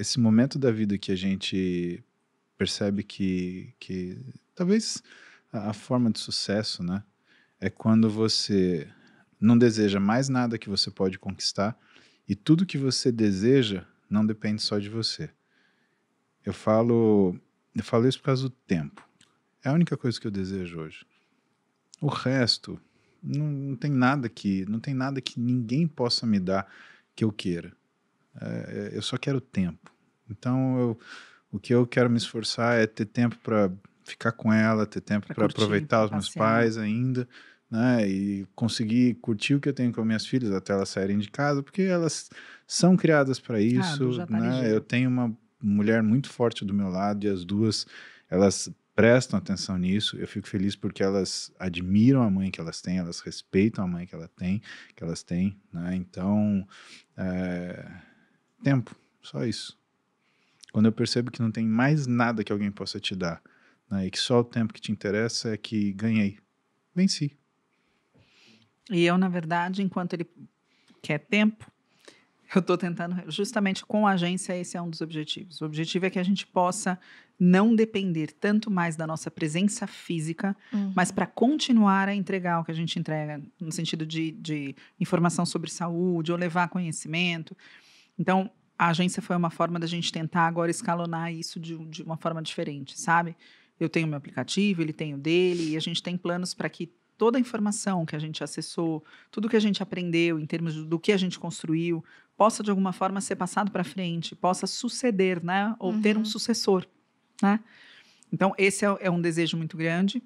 esse momento da vida que a gente percebe que, que talvez a, a forma de sucesso, né? É quando você não deseja mais nada que você pode conquistar e tudo que você deseja não depende só de você. Eu falo, eu falo isso por causa do tempo. É a única coisa que eu desejo hoje. O resto não, não tem nada que, não tem nada que ninguém possa me dar que eu queira. É, é, eu só quero tempo. Então, eu, o que eu quero me esforçar é ter tempo para ficar com ela, ter tempo para aproveitar os tá meus pais ainda, né? E conseguir curtir o que eu tenho com minhas filhas até elas saírem de casa, porque elas são criadas para ah, isso, ah, né? Eu tenho uma mulher muito forte do meu lado e as duas elas prestam atenção nisso. Eu fico feliz porque elas admiram a mãe que elas têm, elas respeitam a mãe que ela tem, que elas têm, né? Então, é Tempo, só isso. Quando eu percebo que não tem mais nada que alguém possa te dar, né, e que só o tempo que te interessa é que ganhei, venci. E eu, na verdade, enquanto ele quer tempo, eu estou tentando, justamente com a agência, esse é um dos objetivos. O objetivo é que a gente possa não depender tanto mais da nossa presença física, uhum. mas para continuar a entregar o que a gente entrega, no sentido de, de informação sobre saúde, ou levar conhecimento. Então, a agência foi uma forma da gente tentar agora escalonar isso de, de uma forma diferente, sabe? Eu tenho meu aplicativo, ele tem o dele, e a gente tem planos para que toda a informação que a gente acessou, tudo que a gente aprendeu em termos do que a gente construiu, possa de alguma forma ser passado para frente, possa suceder, né? Ou uhum. ter um uhum. sucessor, né? Então, esse é, é, um desejo muito grande.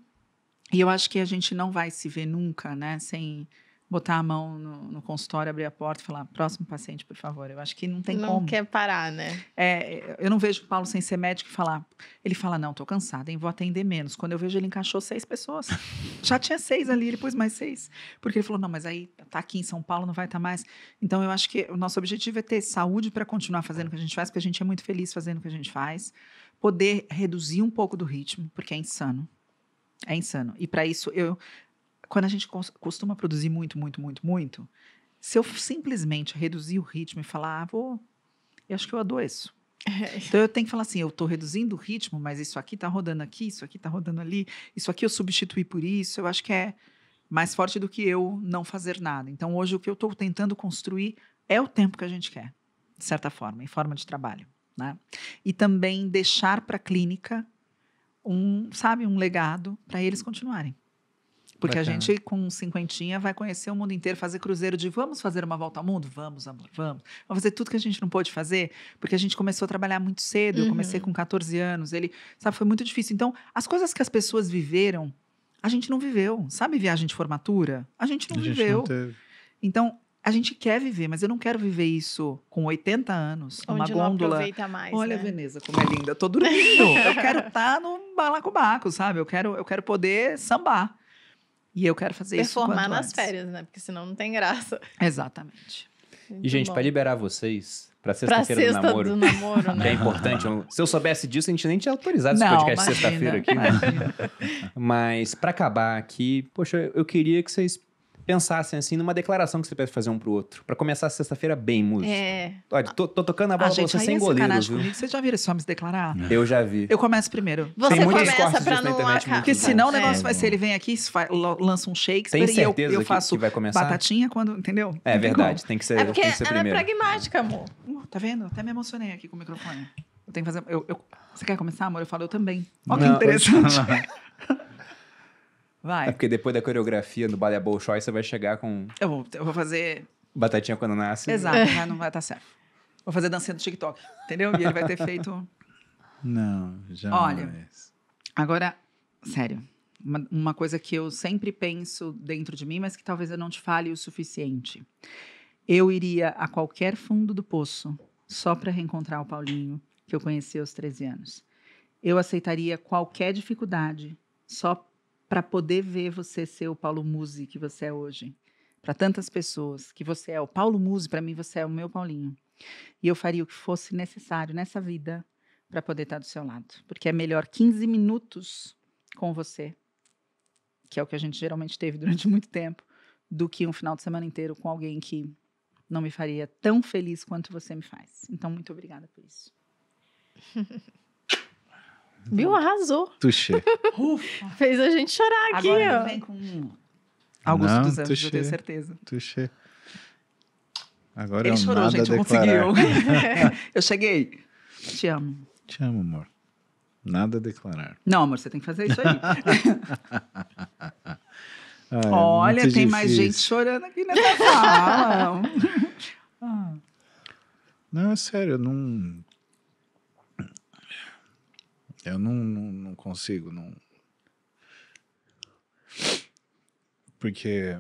E eu acho que a gente não vai se ver nunca, né? Sem botar a mão no, no, consultório, abrir a porta e falar, próximo paciente, por favor. Eu acho que não tem não como. Não quer parar, né? É, eu não vejo o Paulo sem ser médico falar. Ele fala, não, estou cansado, hein? Vou atender menos. Quando eu vejo, ele encaixou seis pessoas. Já tinha seis ali, ele pôs mais seis. Porque ele falou, não, mas aí tá aqui em São Paulo, não vai estar tá mais. Então, eu acho que o nosso objetivo é ter saúde para continuar fazendo o que a gente faz, porque a gente é muito feliz fazendo o que a gente faz. Poder reduzir um pouco do ritmo, porque é insano. É insano. E para isso, eu quando a gente costuma produzir muito, muito, muito, muito, se eu simplesmente reduzir o ritmo e falar, ah, vou, eu acho que eu adoeço. É. Então eu tenho que falar assim, eu estou reduzindo o ritmo, mas isso aqui está rodando aqui, isso aqui está rodando ali, isso aqui eu substituí por isso, eu acho que é mais forte do que eu não fazer nada. Então hoje o que eu estou tentando construir é o tempo que a gente quer, de certa forma, em forma de trabalho, né? E também deixar para a clínica um, sabe, um legado para eles continuarem. Porque Bacana. a gente, com cinquentinha, vai conhecer o mundo inteiro, fazer cruzeiro de vamos fazer uma volta ao mundo? Vamos, amor, vamos. Vamos fazer tudo que a gente não pôde fazer, porque a gente começou a trabalhar muito cedo. Uhum. Eu comecei uhum. com 14 anos. Ele, sabe, foi muito difícil. Então, as coisas que as pessoas viveram, a gente não viveu. Sabe viagem de formatura? A gente não a gente viveu. Não então, a gente quer viver, mas eu não quero viver isso com 80 anos, Onde numa gôndola. Mais, Olha né? Veneza, como é linda. Eu tô dormindo. eu quero estar tá no balacobaco, sabe? Eu quero, eu quero poder sambar. E eu quero fazer Performar isso. Performar nas antes. férias, né? Porque senão não tem graça. Exatamente. Muito e, gente, para liberar vocês, para sexta-feira sexta do namoro. Do namoro né? é importante. Se eu soubesse disso, a gente nem tinha autorizado esse Não, podcast sexta-feira aqui. Imagina. Né? Mas para acabar aqui, poxa, eu queria que vocês pensassem assim numa declaração que você pode fazer um pro outro. para começar sexta-feira bem, música. É. Olha, tô, tô tocando a bola ah, pra você sem é goleiro, viu? Comigo. Você já viu esse homem se declarar? Não. Eu já vi. Eu começo primeiro. Você Tem muitos começa pra não internet, acabar. Porque senão é. o negócio vai ser, ele vem aqui, lança um shake Tem e eu, eu faço que, vai começar? batatinha quando, entendeu? É verdade, tem que ser, é porque tem que ser ela é primeiro. é pragmática, amor. Hum, tá vendo? Até me emocionei aqui com o microfone. Eu tenho que fazer. Eu, eu, você quer começar, amor? Eu falo, eu também. Olha que interessante. Vai. É porque depois da coreografia do balé Bolshoi, você vai chegar com. Eu vou, eu vou fazer. Batatinha quando nasce. Exato, é. mas não vai estar certo. Vou fazer dancinha do TikTok, entendeu? E ele vai ter feito. Não, já. Olha, agora, sério. Uma, uma coisa que eu sempre penso dentro de mim, mas que talvez eu não te fale o suficiente. Eu iria a qualquer fundo do poço só para reencontrar o Paulinho, que eu conheci aos 13 anos. Eu aceitaria qualquer dificuldade só para poder ver você ser o Paulo Musi que você é hoje. Para tantas pessoas, que você é o Paulo Musi, para mim você é o meu Paulinho. E eu faria o que fosse necessário nessa vida para poder estar tá do seu lado. Porque é melhor 15 minutos com você, que é o que a gente geralmente teve durante muito tempo, do que um final de semana inteiro com alguém que não me faria tão feliz quanto você me faz. Então, muito obrigada por isso. Viu? arrasou. Tuxê. Fez a gente chorar aqui, Agora ó. vem com Augusto Não, dos Anjos, touché, eu tenho certeza. Tuxê. Agora Ele é eu chorou, gente, conseguiu. eu cheguei. Te amo. Te amo, amor. Nada a declarar. Não, amor, você tem que fazer isso aí. ah, é Olha, tem difícil. mais gente chorando aqui nessa sala. ah. Não, é sério, eu não. Eu não, não, não consigo, não. Porque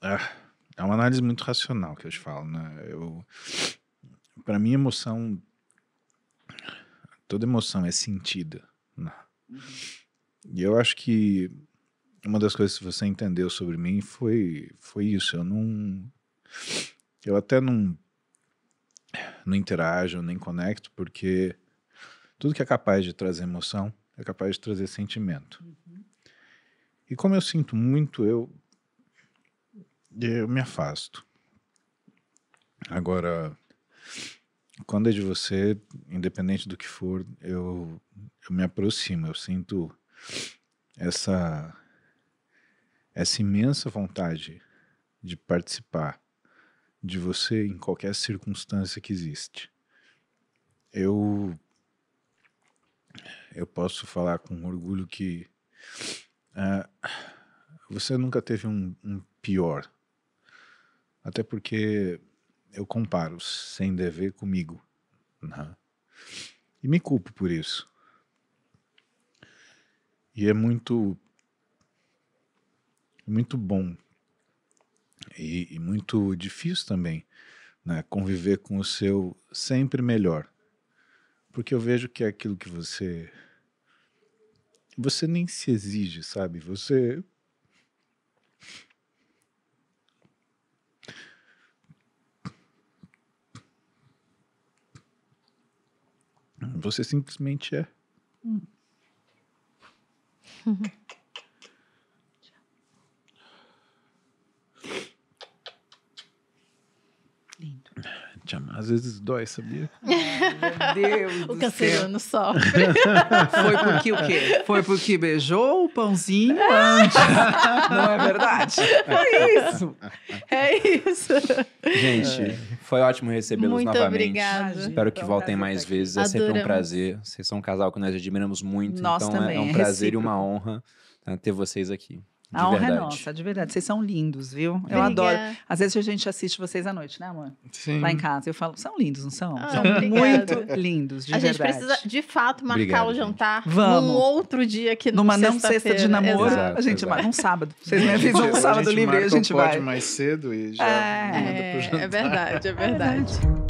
ah, é uma análise muito racional que eu te falo, né? Eu, pra mim, emoção. Toda emoção é sentida. Né? Uhum. E eu acho que uma das coisas que você entendeu sobre mim foi, foi isso. Eu não. Eu até não, não interajo, nem conecto, porque tudo que é capaz de trazer emoção é capaz de trazer sentimento. Uhum. E como eu sinto muito, eu, eu me afasto. Agora, quando é de você, independente do que for, eu, eu me aproximo, eu sinto essa, essa imensa vontade de participar de você em qualquer circunstância que existe. Eu eu posso falar com orgulho que uh, você nunca teve um, um pior. Até porque eu comparo sem dever comigo. Né? E me culpo por isso. E é muito. Muito bom. E, e muito difícil também né? conviver com o seu sempre melhor. Porque eu vejo que é aquilo que você. Você nem se exige, sabe? Você. Você simplesmente é. Hum. Às vezes dói, sabia? Meu Deus O cancerano sofre. Foi porque o quê? Foi porque beijou o pãozinho antes. Não é verdade? É isso. É isso. Gente, é. foi ótimo recebê-los novamente. Obrigada. Espero que voltem mais vezes. É sempre um prazer. Vocês são um casal que nós admiramos muito. Nós então também. é um prazer e uma honra né, ter vocês aqui. De a ah, honra verdade. é nossa, de verdade. Vocês são lindos, viu? Obrigada. Eu adoro. Às vezes a gente assiste vocês à noite, né, amor? Sim. Lá em casa. Eu falo, são lindos, não são? Ah, são obrigada. muito lindos, de a verdade. A gente precisa, de fato, marcar Obrigado. o jantar Vamos. num outro dia que Numa não sexta, de namoro, exato, a gente marca um sábado. Vocês me avisam um sábado livre e a gente vai. pode mais cedo e já é, manda pro é jantar. É verdade, é verdade. É verdade.